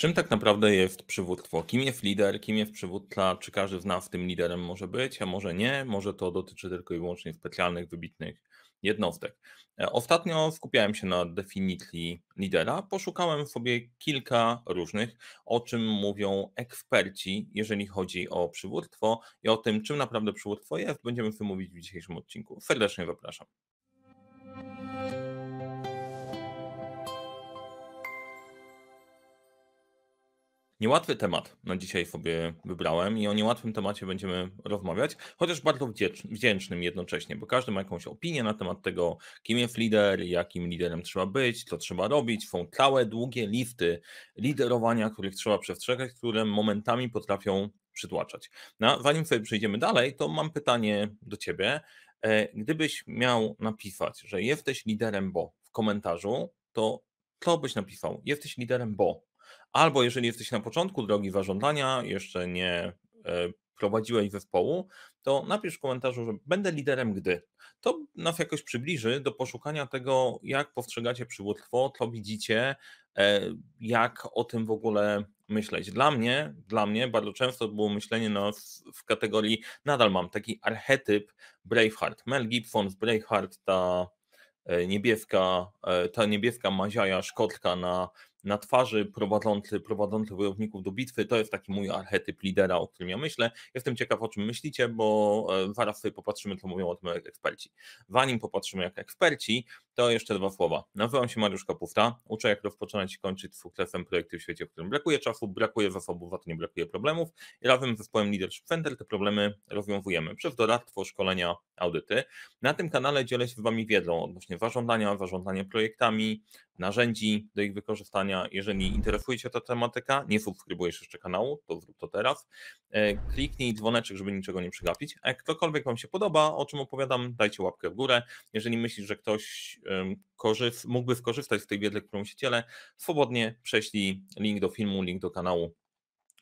Czym tak naprawdę jest przywództwo? Kim jest lider? Kim jest przywódca? Czy każdy z nas tym liderem może być, a może nie? Może to dotyczy tylko i wyłącznie specjalnych, wybitnych jednostek. E, ostatnio skupiałem się na definicji lidera. Poszukałem sobie kilka różnych, o czym mówią eksperci, jeżeli chodzi o przywództwo i o tym, czym naprawdę przywództwo jest. Będziemy o tym mówić w dzisiejszym odcinku. Serdecznie zapraszam. Niełatwy temat na dzisiaj sobie wybrałem i o niełatwym temacie będziemy rozmawiać, chociaż bardzo wdzięcznym jednocześnie, bo każdy ma jakąś opinię na temat tego, kim jest lider, jakim liderem trzeba być, co trzeba robić. Są całe długie lifty liderowania, których trzeba przestrzegać, które momentami potrafią przytłaczać. No, zanim sobie przejdziemy dalej, to mam pytanie do Ciebie. E, gdybyś miał napisać, że jesteś liderem, bo w komentarzu, to co byś napisał? Jesteś liderem, bo Albo jeżeli jesteś na początku drogi warządania, jeszcze nie e, prowadziłeś zespołu, to napisz w komentarzu, że będę liderem, gdy. To nas jakoś przybliży do poszukania tego, jak postrzegacie przywództwo, co widzicie, e, jak o tym w ogóle myśleć. Dla mnie, dla mnie bardzo często było myślenie no, w, kategorii, nadal mam taki archetyp Braveheart. Mel Gibson z Braveheart, ta e, niebieska, ta niebieska maziaja szkotka na na twarzy prowadzący, prowadzący wojowników do bitwy. To jest taki mój archetyp lidera, o którym ja myślę. Jestem ciekaw, o czym myślicie, bo e, zaraz sobie popatrzymy, co mówią o tym jak eksperci. Wanim popatrzymy jak eksperci, to jeszcze dwa słowa. Nazywam się Mariusz Kapufta, uczę jak rozpoczynać i kończyć z sukcesem projekty w świecie, w którym brakuje czasu, brakuje zasobów, a to nie brakuje problemów. I razem z zespołem Leadership Center te problemy rozwiązujemy przez doradztwo, szkolenia, audyty. Na tym kanale dzielę się z Wami wiedzą odnośnie zarządzania, zarządzania projektami, narzędzi do ich wykorzystania, pytania, jeżeli interesuje Cię ta tematyka, nie subskrybujesz jeszcze kanału, to zrób to teraz. E, kliknij dzwoneczek, żeby niczego nie przegapić. A jak ktokolwiek Wam się podoba, o czym opowiadam, dajcie łapkę w górę. Jeżeli myślisz, że ktoś mógłby skorzystać z tej wiedzy, którą się dzielę, swobodnie prześlij link do filmu, link do kanału.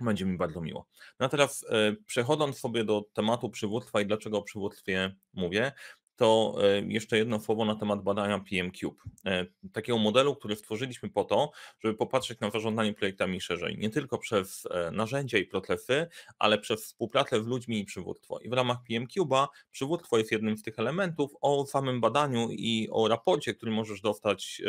Będzie mi bardzo miło. No a teraz e, przechodząc sobie do tematu przywództwa i dlaczego o przywództwie mówię, to e, jeszcze jedno słowo na temat badania PMCube. E, takiego modelu, który stworzyliśmy po to, żeby popatrzeć na zarządzanie projektami szerzej, nie tylko przez e, narzędzia i procesy, ale przez współpracę z ludźmi i przywództwo. I w ramach PMCube'a przywództwo jest jednym z tych elementów o samym badaniu i o raporcie, który możesz dostać,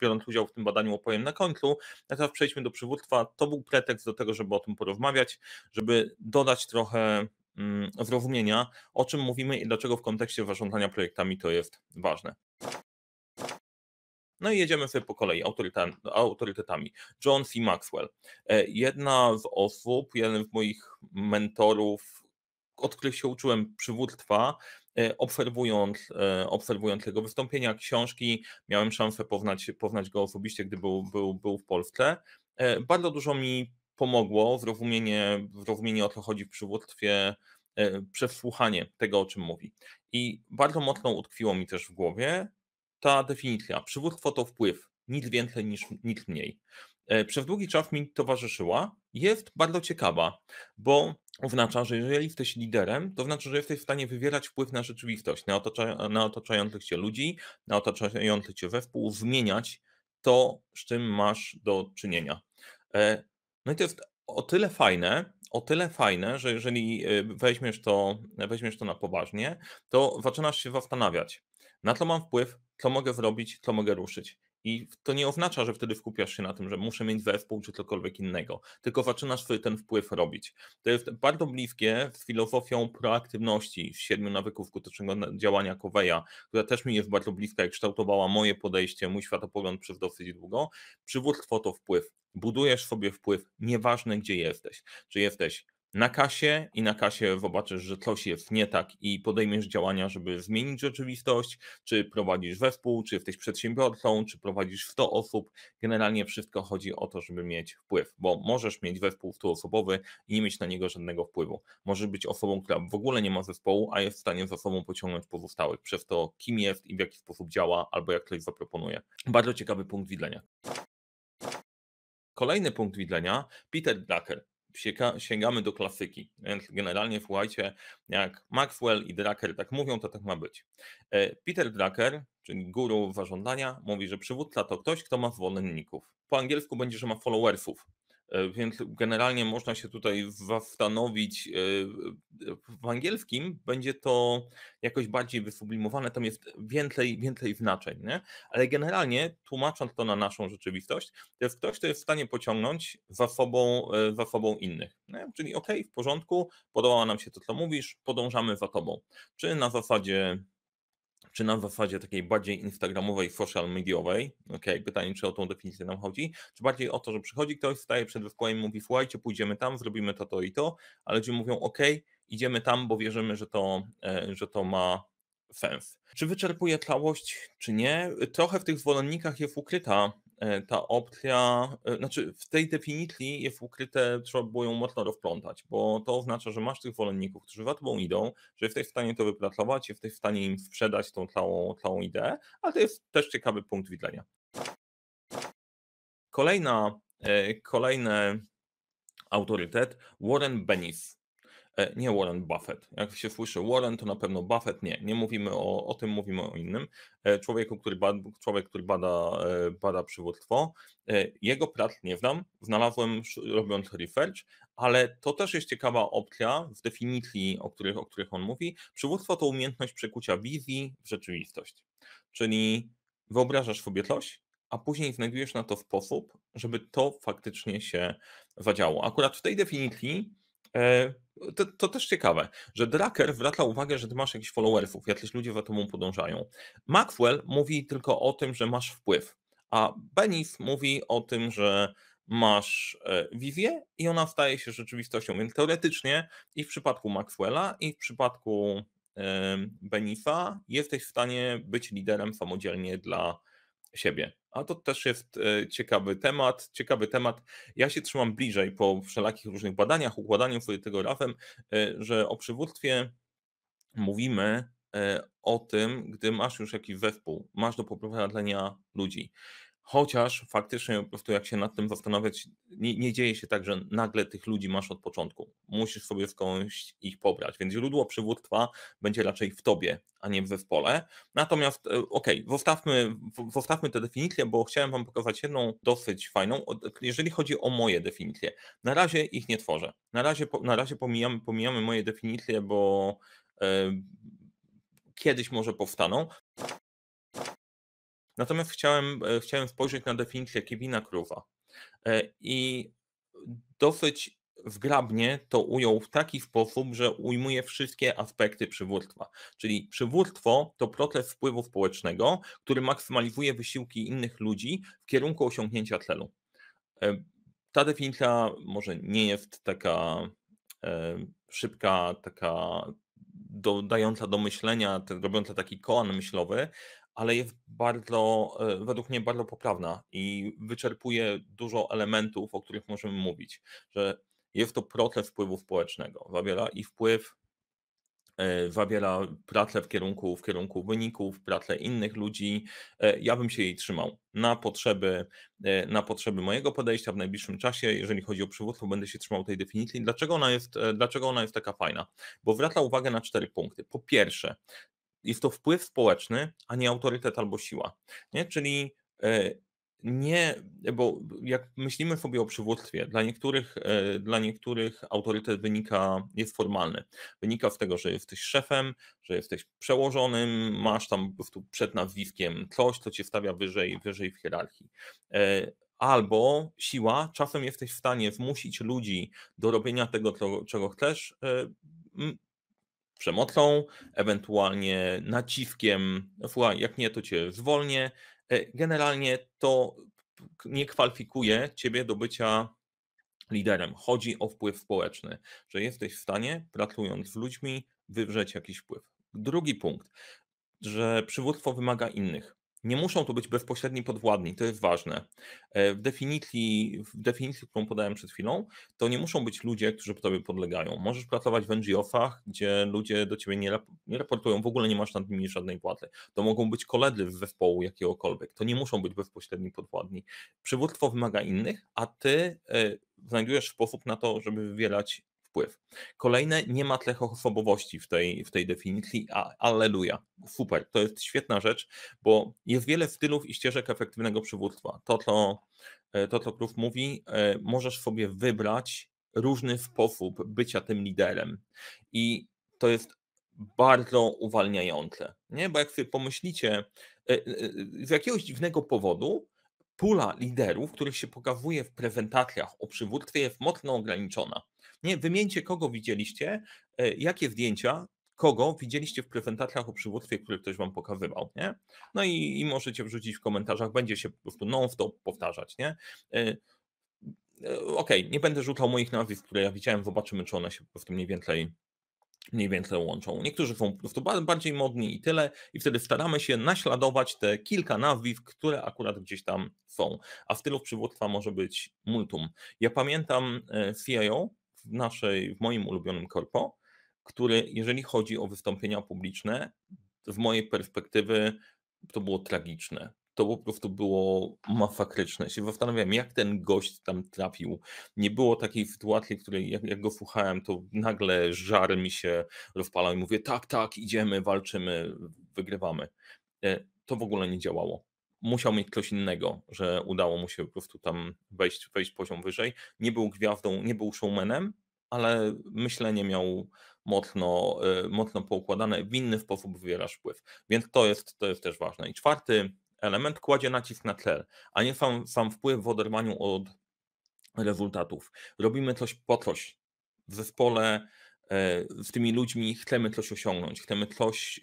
biorąc udział w tym badaniu, opowiem na końcu. A teraz przejdźmy do przywództwa. To był pretekst do tego, żeby o tym porozmawiać, żeby dodać trochę Mm, zrozumienia, o czym mówimy i dlaczego w kontekście zarządzania projektami to jest ważne. No i jedziemy sobie po kolei autorytetami. John C. Maxwell. E, jedna z osób, jeden z moich mentorów, od których się uczyłem przywództwa, e, obserwując, e, obserwując jego wystąpienia, książki, miałem szansę poznać, poznać go osobiście, gdy był, był, był w Polsce. Bardzo dużo mi pomogło zrozumienie, zrozumienie o co chodzi w przywództwie, e, przesłuchanie tego, o czym mówi. I bardzo mocno utkwiło mi też w głowie ta definicja. Przywództwo to wpływ, nic więcej niż nic mniej. E, przez długi czas mi towarzyszyła, jest bardzo ciekawa, bo oznacza, że jeżeli jesteś liderem, to znaczy, że jesteś w stanie wywierać wpływ na rzeczywistość, na, na otaczających cię ludzi, na otaczający cię zespół, zmieniać to, z czym masz do czynienia. E, no i to jest o tyle fajne, o tyle fajne, że jeżeli e, weźmiesz to, weźmiesz to na poważnie, to zaczynasz się zastanawiać, na co mam wpływ, co mogę zrobić, co mogę ruszyć. I to nie oznacza, że wtedy wkupiasz się na tym, że muszę mieć zespół czy cokolwiek innego, tylko zaczynasz sobie ten wpływ robić. To jest bardzo bliskie z filozofią proaktywności z siedmiu nawyków skutecznego działania Koweja, która też mi jest bardzo bliska i kształtowała moje podejście, mój światopogląd przez dosyć długo. Przywództwo to wpływ. Budujesz sobie wpływ, nieważne gdzie jesteś. Czy jesteś na kasie i na kasie zobaczysz, że coś jest nie tak i podejmiesz działania, żeby zmienić rzeczywistość, czy prowadzisz wespół, czy jesteś przedsiębiorcą, czy prowadzisz 100 osób. Generalnie wszystko chodzi o to, żeby mieć wpływ, bo możesz mieć wespół stuosobowy osobowy i nie mieć na niego żadnego wpływu. Możesz być osobą, która w ogóle nie ma zespołu, a jest w stanie za sobą pociągnąć pozostałych przez to, kim jest i w jaki sposób działa, albo jak ktoś zaproponuje. Bardzo ciekawy punkt widzenia. Kolejny punkt widzenia, Peter Drucker sięgamy do klasyki. Więc generalnie słuchajcie, jak Maxwell i Drucker tak mówią, to tak ma być. E, Peter Drucker, czyli guru zażądania, mówi, że przywódca to ktoś, kto ma zwolenników. Po angielsku będzie, że ma followersów. E, więc generalnie można się tutaj zastanowić. E, w angielskim będzie to jakoś bardziej wysublimowane, tam jest więcej, więcej znaczeń, nie? ale generalnie tłumacząc to na naszą rzeczywistość, to jest ktoś, kto jest w stanie pociągnąć za sobą, e, za sobą innych. Nie? Czyli ok, w porządku, podobało nam się to, co mówisz, podążamy za tobą. Czy na zasadzie czy na zasadzie takiej bardziej instagramowej, social mediowej, ok, pytanie, czy o tą definicję nam chodzi, czy bardziej o to, że przychodzi ktoś, staje przed zespołem i mówi, słuchajcie, pójdziemy tam, zrobimy to, to i to, ale ludzie mówią, ok, idziemy tam, bo wierzymy, że to, e, że to ma sens. Czy wyczerpuje całość, czy nie? Trochę w tych zwolennikach jest ukryta E, ta opcja, e, znaczy w tej definicji jest ukryte, trzeba było ją mocno rozplątać, bo to oznacza, że masz tych zwolenników, którzy za tobą idą, że jesteś w stanie to wypracować, jesteś w stanie im sprzedać tą całą, całą ideę, ale to jest też ciekawy punkt widzenia. Kolejna, e, kolejny autorytet, Warren Bennis. E, nie Warren Buffett. Jak się słyszy Warren, to na pewno Buffett nie. Nie mówimy o, o tym, mówimy o innym. E, człowieku, który bada, człowiek, który bada, e, bada przywództwo. Jego prac nie znam, znalazłem robiąc research, ale to też jest ciekawa opcja w definicji, o których, o których on mówi. Przywództwo to umiejętność przekucia wizji w rzeczywistość. Czyli wyobrażasz sobie coś, a później znajdujesz na to sposób, żeby to faktycznie się zadziało. Akurat w tej definicji to, to, też ciekawe, że Drucker zwraca uwagę, że ty masz jakichś followersów, jacyś ludzie za tobą podążają. Maxwell mówi tylko o tym, że masz wpływ, a Benis mówi o tym, że masz wizję e, i ona staje się rzeczywistością. Więc teoretycznie i w przypadku Maxwella, i w przypadku Benisa jesteś w stanie być liderem samodzielnie dla siebie. A to też jest e, ciekawy temat. Ciekawy temat. Ja się trzymam bliżej po wszelakich różnych badaniach, układaniu sobie tego razem, e, że o przywództwie mówimy e, o tym, gdy masz już jakiś zespół, masz do poprowadzenia ludzi. Chociaż faktycznie po prostu jak się nad tym zastanawiać, nie, nie, dzieje się tak, że nagle tych ludzi masz od początku. Musisz sobie skądś ich pobrać, więc źródło przywództwa będzie raczej w tobie, a nie w zespole. Natomiast e, okej, okay, zostawmy, zostawmy definicje, bo chciałem wam pokazać jedną dosyć fajną, jeżeli chodzi o moje definicje. Na razie ich nie tworzę. Na razie, na razie pomijamy, pomijamy moje definicje, bo yy, kiedyś może powstaną. Natomiast chciałem, e, chciałem spojrzeć na definicję Kevina Kruwa e, i dosyć zgrabnie to ujął w taki sposób, że ujmuje wszystkie aspekty przywództwa. Czyli przywództwo to proces wpływu społecznego, który maksymalizuje wysiłki innych ludzi w kierunku osiągnięcia celu. E, ta definicja może nie jest taka szybka, taka dodająca do myślenia, robiąca taki koan myślowy, ale jest bardzo, e, według mnie bardzo poprawna i wyczerpuje dużo elementów, o których możemy mówić, że jest to proces wpływu społecznego, zawiera i wpływ, e, zawiera pracę w kierunku, w kierunku wyników, pracę innych ludzi. E, ja bym się jej trzymał na potrzeby, na potrzeby mojego podejścia w najbliższym czasie. Jeżeli chodzi o przywództwo, będę się trzymał tej definicji. Dlaczego ona, jest, dlaczego ona jest taka fajna? Bo wraca uwagę na cztery punkty. Po pierwsze, jest to wpływ społeczny, a nie autorytet albo siła. Nie? Czyli e, nie, bo jak myślimy sobie o przywództwie, dla niektórych, e, dla niektórych autorytet wynika, jest formalny. Wynika z tego, że jesteś szefem, że jesteś przełożonym, masz tam po prostu przed nazwiskiem coś, co cię stawia wyżej, wyżej w hierarchii e, albo siła, czasem jesteś w stanie zmusić ludzi do robienia tego, czego chcesz, przemocą, ewentualnie naciskiem, słuchaj, jak nie, to cię zwolnię. E, generalnie to nie kwalifikuje ciebie do bycia liderem. Chodzi o wpływ społeczny, że jesteś w stanie, pracując z ludźmi, wywrzeć jakiś wpływ. Drugi punkt, że przywództwo wymaga innych. Nie muszą to być bezpośredni podwładni, to jest ważne. E, w definicji, w definicji, którą podałem przed chwilą, to nie muszą być ludzie, którzy tobie podlegają. Możesz pracować w ngo fach gdzie ludzie do ciebie nie, raportują, w ogóle nie masz nad nimi żadnej władzy. To mogą być koledzy z zespołu jakiegokolwiek. To nie muszą być bezpośredni podwładni. Przywództwo wymaga innych, a ty e, znajdujesz sposób na to, żeby wywierać wpływ. Kolejne, nie ma tlechofobowości w tej, w tej definicji, a super, to jest świetna rzecz, bo jest wiele stylów i ścieżek efektywnego przywództwa. To, co, e, to, to, Krów mówi, e, możesz sobie wybrać różny sposób bycia tym liderem i to jest bardzo uwalniające, nie? bo jak sobie pomyślicie, e, z jakiegoś dziwnego powodu pula liderów, których się pokazuje w prezentacjach o przywództwie jest mocno ograniczona. Nie, wymieńcie kogo widzieliście, e, jakie zdjęcia, kogo widzieliście w prezentacjach o przywództwie, które ktoś wam pokazywał, nie? No i, i możecie wrzucić w komentarzach, będzie się po prostu non-stop powtarzać, nie? E, e, okej, okay, nie będę rzucał moich nazwisk, które ja widziałem, zobaczymy, czy one się po prostu mniej więcej mniej więcej łączą. Niektórzy są po prostu bardziej modni i tyle, i wtedy staramy się naśladować te kilka nazwisk, które akurat gdzieś tam są. A w stylu przywództwa może być multum. Ja pamiętam CIO, w naszej, w moim ulubionym korpo, który jeżeli chodzi o wystąpienia publiczne, w mojej perspektywy to było tragiczne. To po prostu było masakryczne. Się zastanawiałem, jak ten gość tam trafił. Nie było takiej sytuacji, w której jak, jak go słuchałem, to nagle żar mi się rozpalał i mówię, tak, tak, idziemy, walczymy, wygrywamy. E, to w ogóle nie działało musiał mieć coś innego, że udało mu się po prostu tam wejść, wejść poziom wyżej. Nie był gwiazdą, nie był showmanem, ale myślenie miał mocno, y, mocno poukładane, w inny sposób wywierasz wpływ. Więc to jest, to jest też ważne. I czwarty element kładzie nacisk na cel, a nie sam, sam wpływ w oderwaniu od rezultatów. Robimy coś po coś. W zespole y, z tymi ludźmi chcemy coś osiągnąć, chcemy coś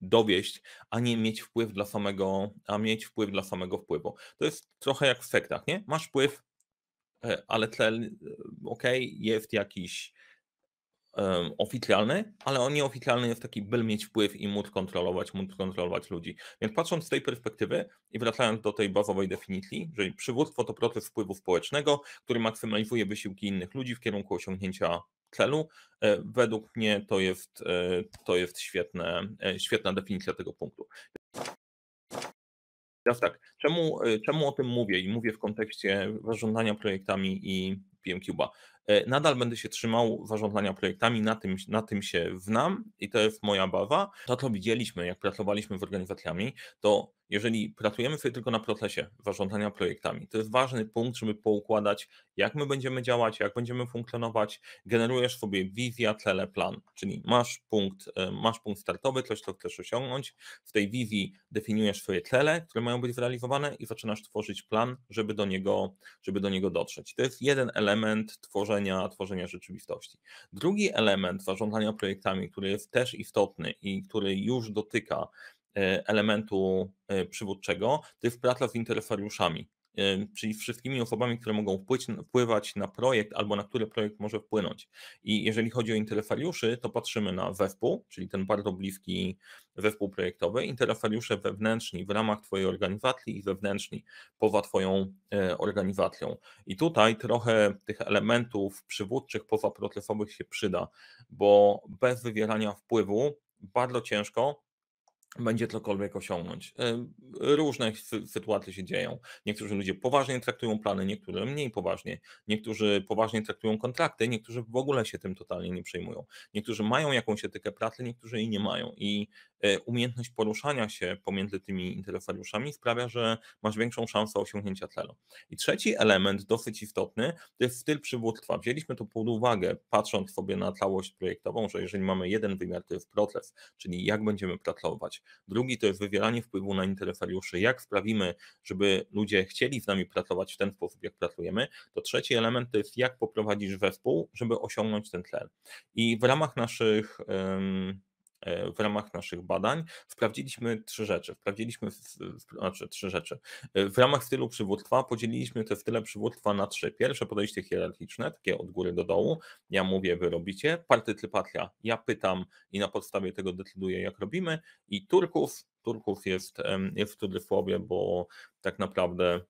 dowieść, a nie mieć wpływ dla samego, a mieć wpływ dla samego wpływu. To jest trochę jak w sektach, nie? Masz wpływ, e, ale cel, e, ok, jest jakiś um, oficjalny, ale on nieoficjalny jest taki, by mieć wpływ i móc kontrolować, móc kontrolować ludzi. Więc patrząc z tej perspektywy i wracając do tej bazowej definicji, że przywództwo to proces wpływu społecznego, który maksymalizuje wysiłki innych ludzi w kierunku osiągnięcia celu. E, według mnie to jest, e, to jest świetne, e, świetna definicja tego punktu. Teraz tak, czemu, czemu o tym mówię i mówię w kontekście zarządzania projektami i PMQBA? E, nadal będę się trzymał zarządzania projektami, na tym, na tym się wnam i to jest moja bawa. To, co widzieliśmy, jak pracowaliśmy z organizacjami, to jeżeli pracujemy sobie tylko na procesie zarządzania projektami, to jest ważny punkt, żeby poukładać, jak my będziemy działać, jak będziemy funkcjonować. Generujesz sobie wizja, cele, plan, czyli masz punkt, e, masz punkt startowy, coś, co chcesz osiągnąć. W tej wizji definiujesz swoje cele, które mają być zrealizowane i zaczynasz tworzyć plan, żeby do niego, żeby do niego dotrzeć. To jest jeden element tworzenia tworzenia, tworzenia rzeczywistości. Drugi element zarządzania projektami, który jest też istotny i który już dotyka e, elementu e, przywódczego, to jest praca z interesariuszami czyli wszystkimi osobami, które mogą wpływać na projekt albo na który projekt może wpłynąć. I jeżeli chodzi o interesariuszy, to patrzymy na zespół, czyli ten bardzo bliski zespół projektowy, interesariusze wewnętrzni w ramach Twojej organizacji i wewnętrzni poza Twoją e, organizacją. I tutaj trochę tych elementów przywódczych, pozaprocesowych się przyda, bo bez wywierania wpływu bardzo ciężko będzie cokolwiek osiągnąć. E, różne sytuacje się dzieją. Niektórzy ludzie poważnie traktują plany, niektórzy mniej poważnie. Niektórzy poważnie traktują kontrakty, niektórzy w ogóle się tym totalnie nie przejmują. Niektórzy mają jakąś etykę pracy, niektórzy jej nie mają. I E, umiejętność poruszania się pomiędzy tymi interesariuszami sprawia, że masz większą szansę osiągnięcia celu. I trzeci element, dosyć istotny, to jest styl przywództwa. Wzięliśmy to pod uwagę, patrząc sobie na całość projektową, że jeżeli mamy jeden wymiar, to jest proces, czyli jak będziemy pracować. Drugi to jest wywieranie wpływu na interesariuszy, jak sprawimy, żeby ludzie chcieli z nami pracować w ten sposób, jak pracujemy. To trzeci element to jest jak poprowadzisz zespół, żeby osiągnąć ten cel. I w ramach naszych E, w ramach naszych badań sprawdziliśmy trzy rzeczy. Sprawdziliśmy, znaczy trzy rzeczy. E, w ramach stylu przywództwa podzieliliśmy te style przywództwa na trzy. Pierwsze podejście hierarchiczne, takie od góry do dołu. Ja mówię, wy robicie. Partycypacja, ja pytam i na podstawie tego decyduję, jak robimy. I Turków, Turków jest, jest w cudzysłowie, bo tak naprawdę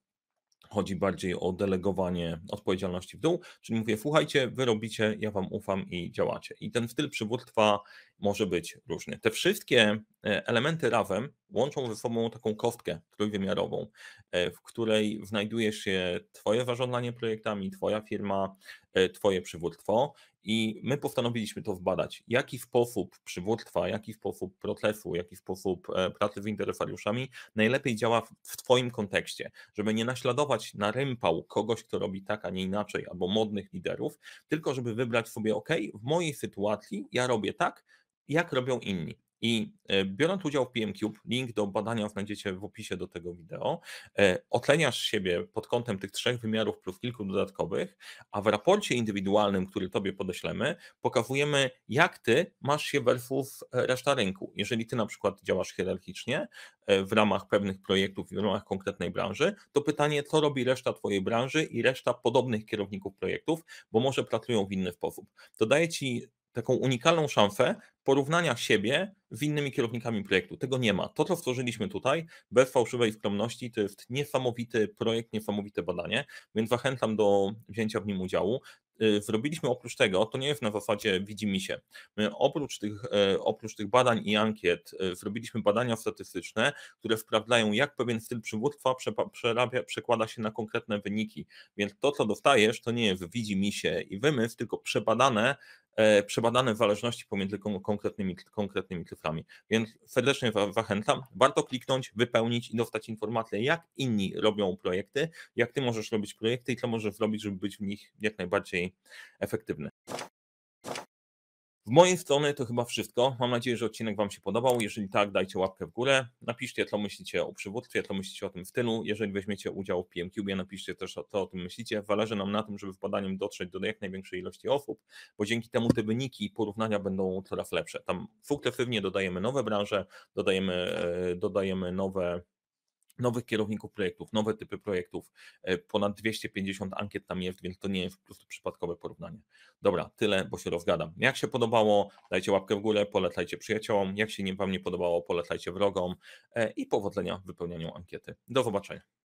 Chodzi bardziej o delegowanie odpowiedzialności w dół, czyli mówię, słuchajcie, wy robicie, ja wam ufam i działacie. I ten styl przywództwa może być różny. Te wszystkie e, elementy Rawem łączą ze sobą taką kostkę trójwymiarową, e, w której znajduje się Twoje zarządzanie projektami, Twoja firma, e, Twoje przywództwo. I my postanowiliśmy to zbadać. Jaki sposób przywództwa, jaki sposób procesu, jaki sposób e, pracy z interesariuszami najlepiej działa w Twoim kontekście, żeby nie naśladować na rympał kogoś, kto robi tak, a nie inaczej, albo modnych liderów, tylko żeby wybrać sobie, OK, w mojej sytuacji ja robię tak, jak robią inni. I e, biorąc udział w PM Cube, link do badania znajdziecie w opisie do tego wideo, e, otleniasz siebie pod kątem tych trzech wymiarów plus kilku dodatkowych, a w raporcie indywidualnym, który Tobie podeślemy, pokazujemy, jak Ty masz się versus e, reszta rynku. Jeżeli Ty na przykład działasz hierarchicznie w ramach pewnych projektów, w ramach konkretnej branży, to pytanie, co robi reszta Twojej branży i reszta podobnych kierowników projektów, bo może pracują w inny sposób. To daje Ci taką unikalną szansę porównania siebie z innymi kierownikami projektu. Tego nie ma. To, co stworzyliśmy tutaj, bez fałszywej skromności, to jest niesamowity projekt, niesamowite badanie, więc zachęcam do wzięcia w nim udziału. Y, zrobiliśmy oprócz tego, to nie jest na zasadzie mi się. My oprócz tych, e, oprócz tych badań i ankiet, e, zrobiliśmy badania statystyczne, które sprawdzają, jak pewien styl przywództwa przerabia, przekłada się na konkretne wyniki. Więc to, co dostajesz, to nie jest widzi mi się i wymysł, tylko przebadane E, przebadane w zależności pomiędzy konkretnymi, konkretnymi cyframi. Więc serdecznie zachęcam. Warto kliknąć, wypełnić i dostać informacje, jak inni robią projekty, jak ty możesz robić projekty i co możesz zrobić, żeby być w nich jak najbardziej efektywny. W mojej strony to chyba wszystko. Mam nadzieję, że odcinek Wam się podobał. Jeżeli tak, dajcie łapkę w górę. Napiszcie, co myślicie o przywództwie, co myślicie o tym stylu. Jeżeli weźmiecie udział w PMQ, napiszcie też, co o tym myślicie. Zależy nam na tym, żeby w badaniu dotrzeć do jak największej ilości osób, bo dzięki temu te wyniki i porównania będą coraz lepsze. Tam sukcesywnie dodajemy nowe branże, dodajemy, e, dodajemy nowe nowych kierowników projektów, nowe typy projektów, e, ponad 250 ankiet tam jest, więc to nie jest po prostu przypadkowe porównanie. Dobra, tyle, bo się rozgadam. Jak się podobało, dajcie łapkę w górę, polecajcie przyjaciołom, jak się nie Wam nie podobało, polecajcie wrogom e, i powodzenia w wypełnianiu ankiety. Do zobaczenia.